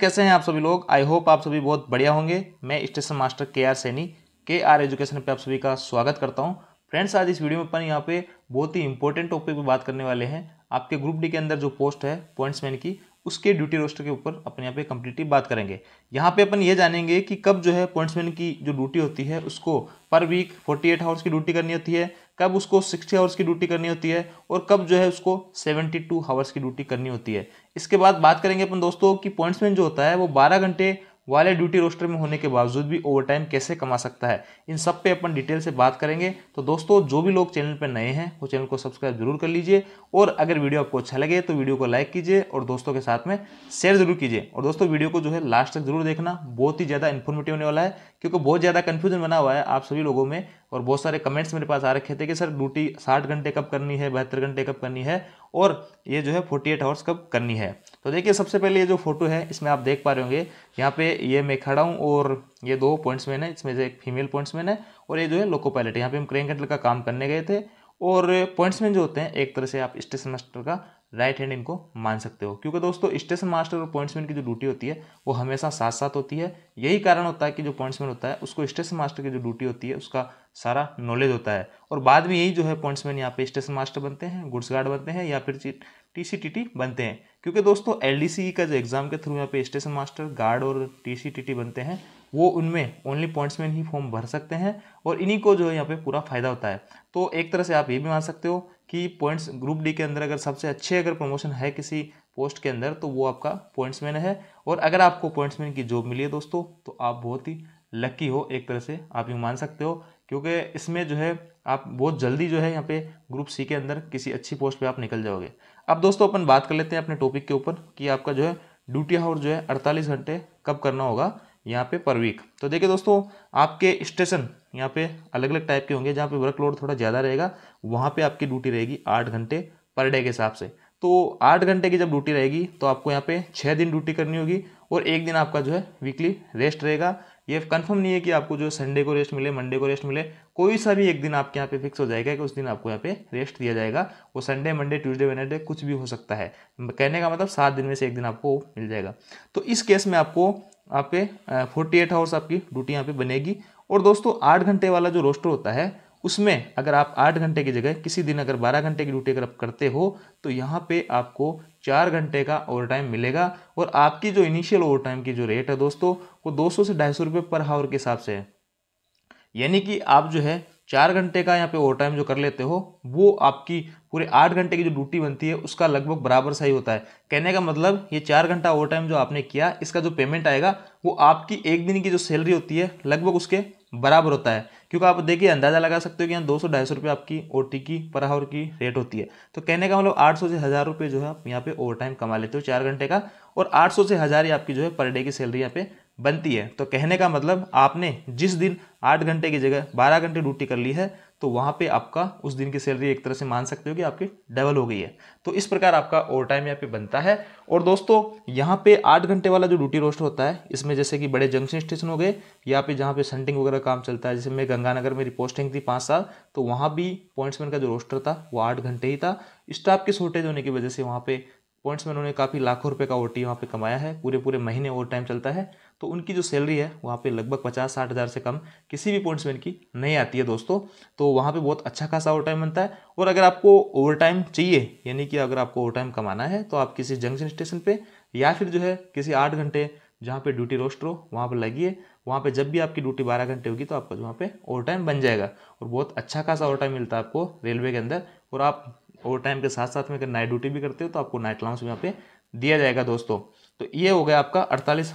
कैसे हैं आप सभी लोग आई होप आप सभी बहुत बढ़िया होंगे मैं station master K R Saini K R education पे आप सभी का स्वागत करता हूं फ्रेंड्स आज इस वीडियो में अपन यहां पे बहुत ही इंपॉर्टेंट टॉपिक पे बात करने वाले हैं आपके ग्रुप डी के अंदर जो पोस्ट है पॉइंट्समैन की उसके ड्यूटी रोस्टर के ऊपर अपने यहाँ पे कम्प्लीटली बात करेंगे यहाँ पे अपन ये जानेंगे कि कब जो है पॉइंट्समैन की जो ड्यूटी होती है उसको पर वीक 48 आवर्स की ड्यूटी करनी होती है कब उसको 60 आवर्स की ड्यूटी करनी होती है और कब जो है उसको 72 आवर्स की ड्यूटी करनी होती है इसके बाद बात करेंगे अपन दोस्तों कि पॉइंट्समैन जो होता है वो बारह घंटे वाले ड्यूटी रोस्टर में होने के बावजूद भी ओवर टाइम कैसे कमा सकता है इन सब पे अपन डिटेल से बात करेंगे तो दोस्तों जो भी लोग चैनल पर नए हैं वो चैनल को सब्सक्राइब जरूर कर लीजिए और अगर वीडियो आपको अच्छा लगे तो वीडियो को लाइक कीजिए और दोस्तों के साथ में शेयर जरूर कीजिए और दोस्तों वीडियो को जो है लास्ट तक जरूर देखना बहुत ही ज़्यादा इन्फॉर्मेटिव होने वाला है क्योंकि बहुत ज़्यादा कन्फ्यूजन बना हुआ है आप सभी लोगों में और बहुत सारे कमेंट्स मेरे पास आ रखे थे कि सर ड्यूटी साठ घंटे कब करनी है बहत्तर घंटे कब करनी है और ये जो है फोर्टी एट आवर्स कब करनी है तो देखिए सबसे पहले ये जो फोटो है इसमें आप देख पा रहे होंगे यहाँ पे ये मैं खड़ा हूँ और ये दो पॉइंट्स मैन है इसमें से एक फीमेल पॉइंट्स मैन है और ये जो है लोको पायलट यहाँ पे हम क्रेन कैटल का काम करने गए थे और पॉइंट्समैन जो होते हैं एक तरह से आप स्टेशन मास्टर का राइट हैंड इनको मान सकते हो क्योंकि दोस्तों स्टेशन मास्टर और पॉइंट्समैन की जो ड्यूटी होती है वो हमेशा साथ साथ होती है यही कारण होता है कि जो पॉइंट्समैन होता है उसको स्टेशन मास्टर की जो ड्यूटी होती है उसका सारा नॉलेज होता है और बाद में यही जो है पॉइंट्समैन यहाँ पे स्टेशन मास्टर बनते हैं गुड्स गार्ड बनते हैं या फिर टी सी टी टी बनते हैं क्योंकि दोस्तों एल डी सी का जो एग्ज़ाम के थ्रू यहाँ पे स्टेशन मास्टर गार्ड और टी सी टी टी बनते हैं वो उनमें ओनली पॉइंट्स में ही फॉर्म भर सकते हैं और इन्हीं को जो है यहाँ पे पूरा फ़ायदा होता है तो एक तरह से आप ये भी मान सकते हो कि पॉइंट्स ग्रुप डी के अंदर अगर सबसे अच्छे अगर प्रमोशन है किसी पोस्ट के अंदर तो वो आपका पॉइंट्समैन है और अगर आपको पॉइंट्समैन की जॉब मिली है दोस्तों तो आप बहुत ही लकी हो एक तरह से आप यूँ मान सकते हो क्योंकि इसमें जो है आप बहुत जल्दी जो है यहाँ पे ग्रुप सी के अंदर किसी अच्छी पोस्ट पे आप निकल जाओगे अब दोस्तों अपन बात कर लेते हैं अपने टॉपिक के ऊपर कि आपका जो है ड्यूटी हाउस जो है अड़तालीस घंटे कब करना होगा यहाँ पे पर वीक तो देखिए दोस्तों आपके स्टेशन यहाँ पे अलग अलग टाइप के होंगे जहाँ पे वर्कलोड थोड़ा ज़्यादा रहेगा वहाँ पे आपकी ड्यूटी रहेगी आठ घंटे पर डे के हिसाब से तो आठ घंटे की जब ड्यूटी रहेगी तो आपको यहाँ पे छः दिन ड्यूटी करनी होगी और एक दिन आपका जो है वीकली रेस्ट रहेगा ये कन्फर्म नहीं है कि आपको जो संडे को रेस्ट मिले मंडे को रेस्ट मिले कोई सा भी एक दिन आपके यहाँ पे फिक्स हो जाएगा कि उस दिन आपको यहाँ पे रेस्ट दिया जाएगा वो संडे मंडे ट्यूसडे वेनेसडे कुछ भी हो सकता है कहने का मतलब सात दिन में से एक दिन आपको मिल जाएगा तो इस केस में आपको आप पे फोर्टी एट आवर्स आपकी ड्यूटी यहाँ पे बनेगी और दोस्तों आठ घंटे वाला जो रोस्टर होता है उसमें अगर आप आठ घंटे की जगह किसी दिन अगर बारह घंटे की ड्यूटी अगर आप करते हो तो यहाँ पे आपको चार घंटे का ओवर टाइम मिलेगा और आपकी जो इनिशियल ओवर टाइम की जो रेट है दोस्तों वो दो सौ से ढाई सौ रुपये पर हावर के हिसाब से है यानी कि आप जो है चार घंटे का यहाँ पे ओवर टाइम जो कर लेते हो वो आपकी पूरे आठ घंटे की जो ड्यूटी बनती है उसका लगभग बराबर सही होता है कहने का मतलब ये चार घंटा ओवर टाइम जो आपने किया इसका जो पेमेंट आएगा वो आपकी एक दिन की जो सैलरी होती है लगभग उसके बराबर होता है क्योंकि आप देखिए अंदाज़ा लगा सकते हो कि यहाँ दो सौ ढाई सौ रुपये आपकी ओ की पर आवर की रेट होती है तो कहने का मतलब आठ सौ से हज़ार रुपये जो है आप यहाँ पे ओवर टाइम कमा लेते हो चार घंटे का और आठ सौ से हज़ार ही आपकी जो है पर डे की सैलरी यहाँ पे बनती है तो कहने का मतलब आपने जिस दिन आठ घंटे की जगह बारह घंटे ड्यूटी कर ली है तो वहाँ पे आपका उस दिन की सैलरी एक तरह से मान सकते हो कि आपकी डबल हो गई है तो इस प्रकार आपका ओवर टाइम यहाँ पे बनता है और दोस्तों यहाँ पे आठ घंटे वाला जो ड्यूटी रोस्टर होता है इसमें जैसे कि बड़े जंक्शन स्टेशन हो गए या पे जहाँ पे सेंटिंग वगैरह काम चलता है जैसे मैं गंगानगर मेरी पोस्टिंग थी पाँच साल तो वहाँ भी पॉइंट्समैन का जो रोस्टर था वो आठ घंटे ही था स्टाफ के शॉर्टेज होने की वजह से वहाँ पे पॉइंट्समैनों ने काफ़ी लाखों रुपये का ओ टी वहाँ पर कमाया है पूरे पूरे महीने ओवर टाइम चलता है तो उनकी जो सैलरी है वहाँ पे लगभग पचास साठ हज़ार से कम किसी भी पॉइंट्स में इनकी नहीं आती है दोस्तों तो वहाँ पे बहुत अच्छा खासा ओवर टाइम बनता है और अगर आपको ओवर टाइम चाहिए यानी कि अगर आपको ओवर टाइम कमाना है तो आप किसी जंक्शन स्टेशन पर या फिर जो है किसी आठ घंटे जहाँ पे ड्यूटी रोस्टर हो वहाँ पर लगी वहाँ पे जब भी आपकी ड्यूटी बारह घंटे होगी तो आपका वहाँ पे ओवर टाइम बन जाएगा और बहुत अच्छा खासा ओवर टाइम मिलता है आपको रेलवे के अंदर और आप ओवर टाइम के साथ साथ में अगर नाइट ड्यूटी भी करते हो तो आपको नाइट लाउंस यहाँ पे दिया जाएगा दोस्तों तो ये हो गया आपका अड़तालीस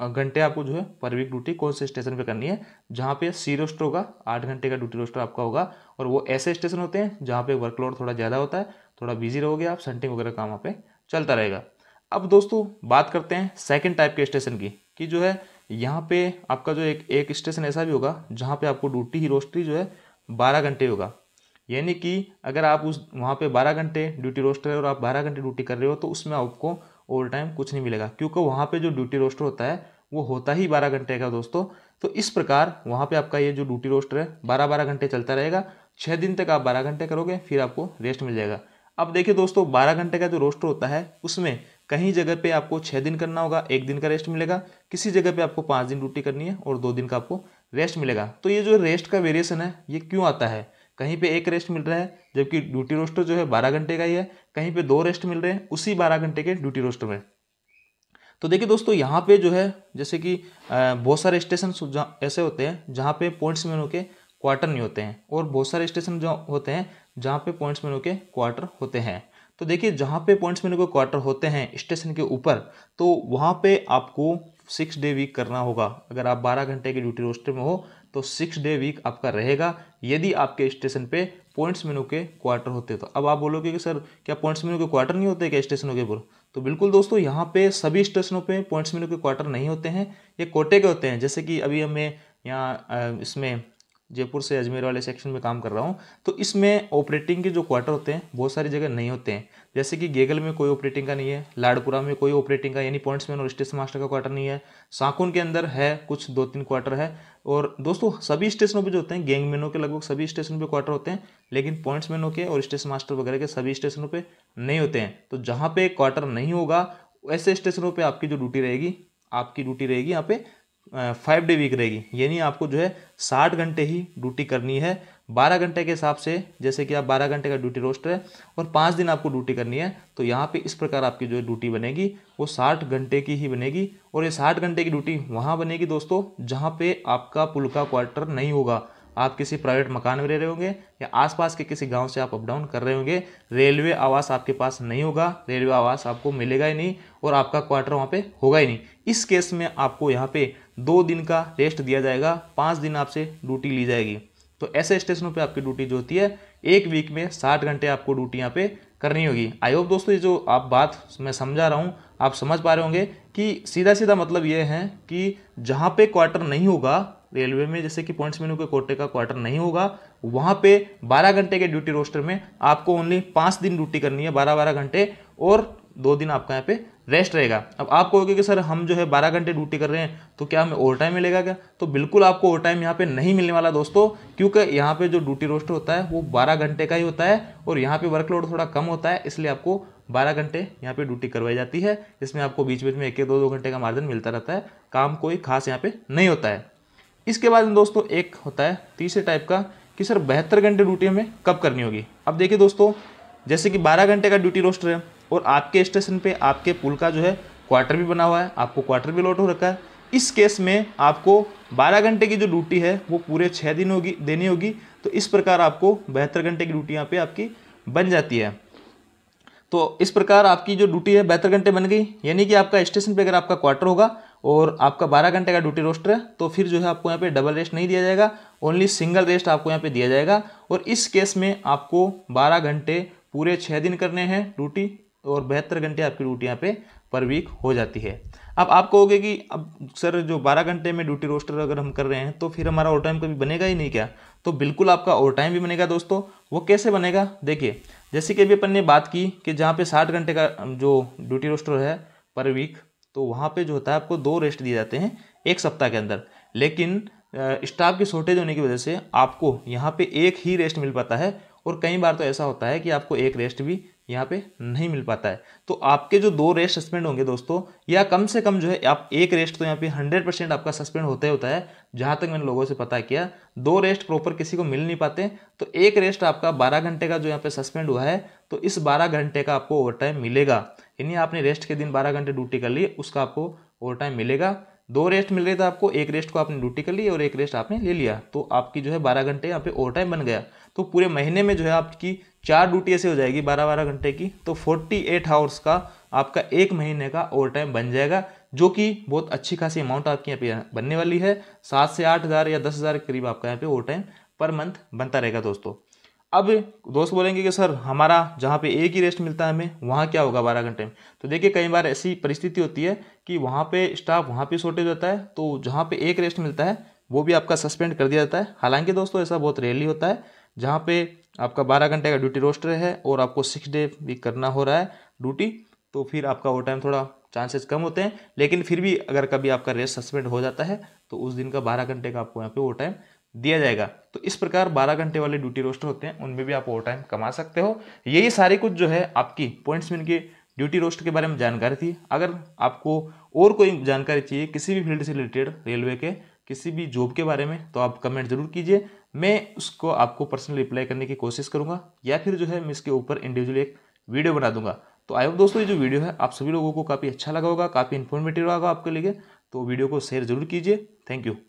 घंटे आपको जो है पर वीक ड्यूटी कौन से स्टेशन पे करनी है जहाँ पे सी रोस्टर होगा आठ घंटे का ड्यूटी रोस्टर आपका होगा और वो ऐसे स्टेशन होते हैं जहाँ पे वर्कलोड थोड़ा ज़्यादा होता है थोड़ा बिजी रहोगे आप सेंटिंग वगैरह काम वहाँ पे चलता रहेगा अब दोस्तों बात करते हैं सेकेंड टाइप के स्टेशन की कि जो है यहाँ पे आपका जो एक एक स्टेशन ऐसा भी होगा जहाँ पे आपको ड्यूटी ही रोस्टरी जो है बारह घंटे होगा यानी कि अगर आप उस वहाँ पे बारह घंटे ड्यूटी रोस्टर है और आप बारह घंटे ड्यूटी कर रहे हो तो उसमें आपको ओवर टाइम कुछ नहीं मिलेगा क्योंकि वहाँ पे जो ड्यूटी रोस्टर होता है वो होता ही बारह घंटे का दोस्तों तो इस प्रकार वहाँ पे आपका ये जो ड्यूटी रोस्टर है बारह बारह घंटे चलता रहेगा छः दिन तक आप बारह घंटे करोगे फिर आपको रेस्ट मिल जाएगा अब देखिए दोस्तों बारह घंटे का जो रोस्टर होता है उसमें कहीं जगह पर आपको छः दिन करना होगा एक दिन का रेस्ट मिलेगा किसी जगह पर आपको पाँच दिन ड्यूटी करनी है और दो दिन का आपको रेस्ट मिलेगा तो ये जो रेस्ट का वेरिएशन है ये क्यों आता है कहीं पे एक रेस्ट मिल रहा है जबकि ड्यूटी रोस्टर जो है बारह घंटे का ही है कहीं पे दो रेस्ट मिल रहे हैं उसी बारह घंटे के ड्यूटी रोस्टर में तो देखिए दोस्तों यहाँ पे जो है जैसे कि बहुत सारे स्टेशन ऐसे होते हैं जहाँ पे पॉइंट्स मैन के क्वार्टर नहीं होते हैं और बहुत सारे स्टेशन जो होते हैं जहाँ पे पॉइंट्स मैन के क्वार्टर होते हैं तो देखिए जहाँ पे पॉइंट्स मैन के क्वार्टर होते हैं स्टेशन के ऊपर तो वहाँ पे आपको सिक्स डे वीक करना होगा अगर आप बारह घंटे के ड्यूटी रोस्टर में हो तो सिक्स डे वीक आपका रहेगा यदि आपके स्टेशन पे पॉइंट्स मेनू के क्वार्टर होते तो अब आप बोलोगे कि सर क्या पॉइंट्स मेनू के क्वार्टर नहीं होते क्या स्टेशनों के ऊपर तो बिल्कुल दोस्तों यहाँ पे सभी स्टेशनों पे पॉइंट्स मेनू के क्वार्टर नहीं होते हैं ये कोटे के होते हैं जैसे कि अभी हमें यहाँ इसमें जयपुर से अजमेर वाले सेक्शन में काम कर रहा हूँ तो इसमें ऑपरेटिंग के जो क्वार्टर होते हैं बहुत सारी जगह नहीं होते हैं जैसे कि गेगल में कोई ऑपरेटिंग का नहीं है लाडपुरा में कोई ऑपरेटिंग का यानी पॉइंट्समैन और स्टेशन मास्टर का क्वार्टर नहीं है साकुन के अंदर है कुछ दो तीन क्वार्टर है और दोस्तों सभी स्टेशनों पर जो होते हैं गेंगमैनों के लगभग सभी स्टेशन पर क्वार्टर होते हैं लेकिन पॉइंट्समैनों के और स्टेशन मास्टर वगैरह के सभी स्टेशनों पर नहीं होते हैं तो जहाँ पे क्वार्टर नहीं होगा ऐसे स्टेशनों पर आपकी जो ड्यूटी रहेगी आपकी ड्यूटी रहेगी यहाँ पे फाइव डे वीक रहेगी यानी आपको जो है साठ घंटे ही ड्यूटी करनी है बारह घंटे के हिसाब से जैसे कि आप बारह घंटे का ड्यूटी रोस्टर है और पाँच दिन आपको ड्यूटी करनी है तो यहाँ पे इस प्रकार आपकी जो ड्यूटी बनेगी वो साठ घंटे की ही बनेगी और ये साठ घंटे की ड्यूटी वहाँ बनेगी दोस्तों जहाँ पे आपका पुल का क्वार्टर नहीं होगा आप किसी प्राइवेट मकान में रह रहे होंगे या आसपास के किसी गांव से आप अप डाउन कर रहे होंगे रेलवे आवास आपके पास नहीं होगा रेलवे आवास आपको मिलेगा ही नहीं और आपका क्वार्टर वहाँ पे होगा ही नहीं इस केस में आपको यहाँ पे दो दिन का रेस्ट दिया जाएगा पाँच दिन आपसे ड्यूटी ली जाएगी तो ऐसे स्टेशनों पर आपकी ड्यूटी जो होती है एक वीक में साठ घंटे आपको ड्यूटी यहाँ पर करनी होगी आई होप दोस्तों ये जो आप बात मैं समझा रहा हूँ आप समझ पा रहे होंगे कि सीधा सीधा मतलब ये है कि जहाँ पे क्वार्टर नहीं होगा रेलवे में जैसे कि पॉइंट्स मेनू के कोटे का क्वार्टर नहीं होगा वहाँ पे 12 घंटे के ड्यूटी रोस्टर में आपको ओनली पाँच दिन ड्यूटी करनी है बारह बारह घंटे और दो दिन आपका यहाँ पे रेस्ट रहेगा अब आप कहोगे कि सर हम जो है बारह घंटे ड्यूटी कर रहे हैं तो क्या हमें ओवर टाइम मिलेगा क्या तो बिल्कुल आपको ओवर टाइम यहाँ पे नहीं मिलने वाला दोस्तों क्योंकि यहाँ पे जो ड्यूटी रोस्टर होता है वो बारह घंटे का ही होता है और यहाँ पे वर्कलोड थोड़ा कम होता है इसलिए आपको बारह घंटे यहाँ पर ड्यूटी करवाई जाती है इसमें आपको बीच बीच में एक एक दो दो घंटे का मार्जिन मिलता रहता है काम कोई खास यहाँ पर नहीं होता है इसके बाद दोस्तों एक होता है तीसरे टाइप का कि सर बहत्तर घंटे ड्यूटी हमें कब करनी होगी अब देखिए दोस्तों जैसे कि बारह घंटे का ड्यूटी रोस्टर है और आपके स्टेशन पे आपके पुल का जो है क्वार्टर भी बना हुआ है आपको क्वार्टर भी लौट हो रखा है इस केस में आपको बारह घंटे की जो ड्यूटी है वो पूरे छः दिन होगी देनी होगी तो इस प्रकार आपको बहत्तर घंटे की ड्यूटी यहाँ पे आपकी बन जाती है तो इस प्रकार आपकी जो ड्यूटी है बेहतर घंटे बन गई यानी कि आपका स्टेशन पे अगर आपका क्वार्टर होगा और आपका बारह घंटे का ड्यूटी रोस्टर है तो फिर जो है आपको यहाँ पे डबल रेस्ट नहीं दिया जाएगा ओनली सिंगल रेस्ट आपको यहाँ पे दिया जाएगा और इस केस में आपको बारह घंटे पूरे छः दिन करने हैं ड्यूटी और बहत्तर घंटे आपकी ड्यूटी यहाँ पे पर वीक हो जाती है अब आप कहोगे कि अब सर जो 12 घंटे में ड्यूटी रोस्टर अगर हम कर रहे हैं तो फिर हमारा ओवर टाइम कभी बनेगा ही नहीं क्या तो बिल्कुल आपका ओवर टाइम भी बनेगा दोस्तों वो कैसे बनेगा देखिए जैसे कि अभी अपन ने बात की कि जहाँ पे 60 घंटे का जो ड्यूटी रोस्टर है पर वीक तो वहाँ पे जो होता है आपको दो रेस्ट दिए जाते हैं एक सप्ताह के अंदर लेकिन स्टाफ की शॉर्टेज होने की वजह से आपको यहाँ पे एक ही रेस्ट मिल पाता है और कई बार तो ऐसा होता है कि आपको एक रेस्ट भी यहाँ पे नहीं मिल पाता है तो आपके जो दो रेस्ट सस्पेंड होंगे दोस्तों या कम से कम जो है आप एक रेस्ट तो यहाँ पे हंड्रेड परसेंट आपका सस्पेंड होता ही होता है जहाँ तक मैंने लोगों से पता किया दो रेस्ट प्रॉपर किसी को मिल नहीं पाते तो एक रेस्ट आपका बारह घंटे का जो यहाँ पे सस्पेंड हुआ है तो इस बारह घंटे का आपको ओवर टाइम मिलेगा यानी आपने रेस्ट के दिन बारह घंटे ड्यूटी कर ली उसका आपको ओवर टाइम मिलेगा दो रेस्ट मिल रहे थे आपको एक रेस्ट को आपने ड्यूटी कर ली और एक रेस्ट आपने ले लिया तो आपकी जो है बारह घंटे यहाँ पे ओवर टाइम बन गया तो पूरे महीने में जो है आपकी चार ड्यूटी ऐसे हो जाएगी बारह बारह घंटे की तो फोर्टी एट आवर्स का आपका एक महीने का ओवर टाइम बन जाएगा जो कि बहुत अच्छी खासी अमाउंट आपकी यहाँ पे बनने वाली है सात से आठ हज़ार या दस हज़ार के करीब आपका यहाँ पे ओवर टाइम पर मंथ बनता रहेगा दोस्तों अब दोस्त बोलेंगे कि सर हमारा जहाँ पे एक ही रेस्ट मिलता है हमें वहाँ क्या होगा बारह घंटे में तो देखिए कई बार ऐसी परिस्थिति होती है कि वहाँ पे स्टाफ वहाँ पे शॉर्टेज होता है तो जहाँ पे एक रेस्ट मिलता है वो भी आपका सस्पेंड कर दिया जाता है हालांकि दोस्तों ऐसा बहुत रेयरली होता है जहाँ पे आपका बारह घंटे का ड्यूटी रोस्टर है और आपको सिक्स डे भी करना हो रहा है ड्यूटी तो फिर आपका वो टाइम थोड़ा चांसेस कम होते हैं लेकिन फिर भी अगर कभी आपका रेस्ट सस्पेंड हो जाता है तो उस दिन का बारह घंटे का आपको यहाँ पे वो टाइम दिया जाएगा तो इस प्रकार 12 घंटे वाले ड्यूटी रोस्टर होते हैं उनमें भी आप ओवर टाइम कमा सकते हो यही सारी कुछ जो है आपकी पॉइंट्स में की ड्यूटी रोस्ट के बारे में जानकारी थी अगर आपको और कोई जानकारी चाहिए किसी भी फील्ड से रिलेटेड रेलवे के किसी भी जॉब के बारे में तो आप कमेंट जरूर कीजिए मैं उसको आपको पर्सनली रिप्लाई करने की कोशिश करूँगा या फिर जो है मैं इसके ऊपर इंडिविजुअल एक वीडियो बना दूंगा तो आई होप दोस्तों ये जो वीडियो है आप सभी लोगों को काफ़ी अच्छा लगा होगा काफ़ी इन्फॉर्मेटिव होगा आपके लिए तो वीडियो को शेयर जरूर कीजिए थैंक यू